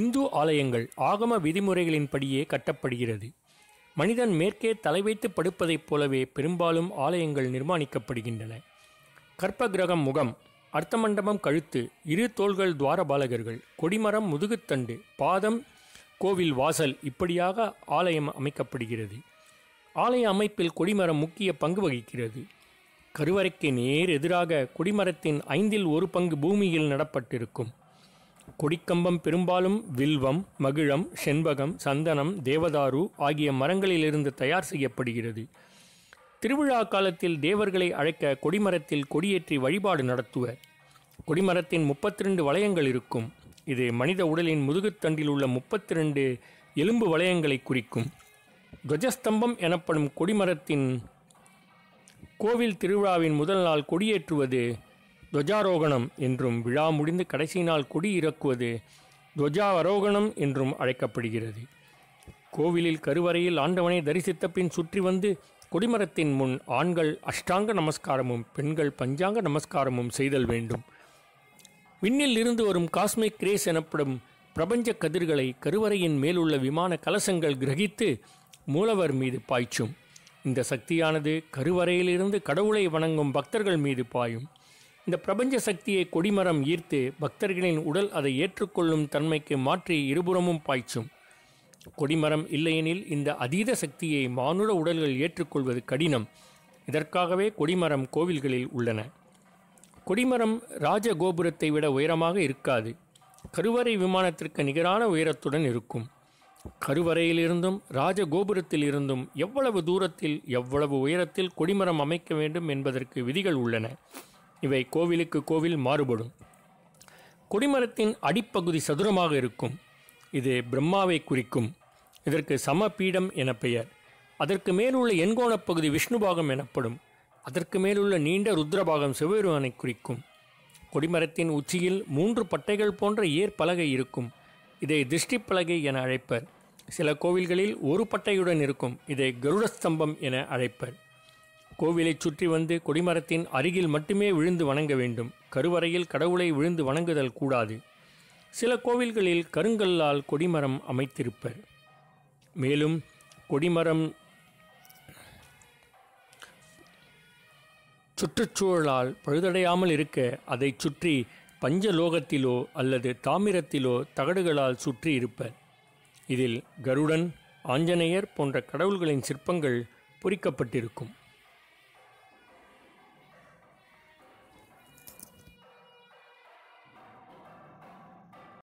இந்து ஆலயங்கள் ஆகம விதிமுறைகளின்படியே கட்டப்படுகிறது மனிதன் மேற்கே தலை வைத்து படுப்பதைப் போலவே பெரும்பாலும் ஆலயங்கள் நிர்மாணிக்கப்படுகின்றன கற்ப கிரகம் முகம் அர்த்தமண்டபம் கழுத்து இரு தோள்கள் துவாரபாலகர்கள் கொடிமரம் முதுகுத்தண்டு பாதம் கோவில் வாசல் இப்படியாக ஆலயம் அமைக்கப்படுகிறது ஆலய அமைப்பில் கொடிமரம் முக்கிய பங்கு வகிக்கிறது கருவறைக்கு நேர் எதிராக கொடிமரத்தின் ஐந்தில் ஒரு பங்கு பூமியில் நடப்பட்டிருக்கும் கொடிக்கம்பம் பெரும்பாலும் வில்வம் மகிழம் செண்பகம் சந்தனம் தேவதாரு ஆகிய மரங்களிலிருந்து தயார் செய்யப்படுகிறது திருவிழா காலத்தில் தேவர்களை அழைக்க கொடிமரத்தில் கொடியேற்றி வழிபாடு நடத்துவர் கொடிமரத்தின் ரெண்டு வளையங்கள் இருக்கும் இது மனித உடலின் முதுகுத்தண்டில் உள்ள முப்பத்திரண்டு எலும்பு வளையங்களை குறிக்கும் துவஜஸ்தம்பம் எனப்படும் கொடிமரத்தின் கோவில் திருவிழாவின் முதல் நாள் கொடியேற்றுவது துவஜாரோகணம் என்றும் விழா முடிந்து கடைசி நாள் கொடி இறக்குவது துவஜாரோகணம் என்றும் அழைக்கப்படுகிறது கோவிலில் கருவறையில் ஆண்டவனை தரிசித்த பின் சுற்றி வந்து கொடிமரத்தின் முன் ஆண்கள் அஷ்டாங்க நமஸ்காரமும் பெண்கள் பஞ்சாங்க நமஸ்காரமும் செய்தல் வேண்டும் விண்ணில் இருந்து வரும் காஸ்மிக் கிரேஸ் எனப்படும் பிரபஞ்ச கதிர்களை கருவறையின் மேலுள்ள விமான கலசங்கள் கிரகித்து மூலவர் மீது பாய்ச்சும் இந்த சக்தியானது கருவறையிலிருந்து கடவுளை வணங்கும் பக்தர்கள் மீது பாயும் இந்த பிரபஞ்ச சக்தியை கொடிமரம் ஈர்த்து பக்தர்களின் உடல் அதை ஏற்றுக்கொள்ளும் தன்மைக்கு மாற்றி இருபுறமும் பாய்ச்சும் கொடிமரம் இல்லையெனில் இந்த அதீத சக்தியை மானுட உடல்கள் ஏற்றுக்கொள்வது கடினம் இதற்காகவே கொடிமரம் கோவில்களில் உள்ளன கொடிமரம் ராஜகோபுரத்தை விட உயரமாக இருக்காது கருவறை விமானத்திற்கு நிகரான உயரத்துடன் இருக்கும் கருவறையிலிருந்தும் ராஜகோபுரத்தில் இருந்தும் எவ்வளவு தூரத்தில் எவ்வளவு உயரத்தில் கொடிமரம் அமைக்க வேண்டும் என்பதற்கு விதிகள் உள்ளன இவை கோவிலுக்கு கோவில் மாறுபடும் கொடிமரத்தின் அடிப்பகுதி சதுரமாக இருக்கும் இது பிரம்மாவை குறிக்கும் இதற்கு சம பீடம் என பெயர் அதற்கு மேலுள்ள எண்கோணப் பகுதி விஷ்ணுபாகம் எனப்படும் அதற்கு மேலுள்ள நீண்ட ருத்ரபாகம் சிவபெருமானை குறிக்கும் கொடிமரத்தின் உச்சியில் மூன்று பட்டைகள் போன்ற ஏற்பலகை இருக்கும் இதை திருஷ்டி பலகை என அழைப்பர் சில கோவில்களில் ஒரு பட்டையுடன் இருக்கும் இதை கருடஸ்தம்பம் என அழைப்பர் கோவிலைச் சுற்றி வந்து கொடிமரத்தின் அருகில் மட்டுமே விழுந்து வணங்க வேண்டும் கருவறையில் கடவுளை விழுந்து வணங்குதல் கூடாது சில கோவில்களில் கருங்கல்லால் கொடிமரம் அமைத்திருப்பர் மேலும் கொடிமரம் சுற்றுச்சூழலால் பழுதடையாமல் இருக்க அதைச் சுற்றி பஞ்சலோகத்திலோ அல்லது தாமிரத்திலோ தகடுகளால் சுற்றி இருப்பர் இதில் கருடன் ஆஞ்சநேயர் போன்ற கடவுள்களின் சிற்பங்கள் பொறிக்கப்பட்டிருக்கும்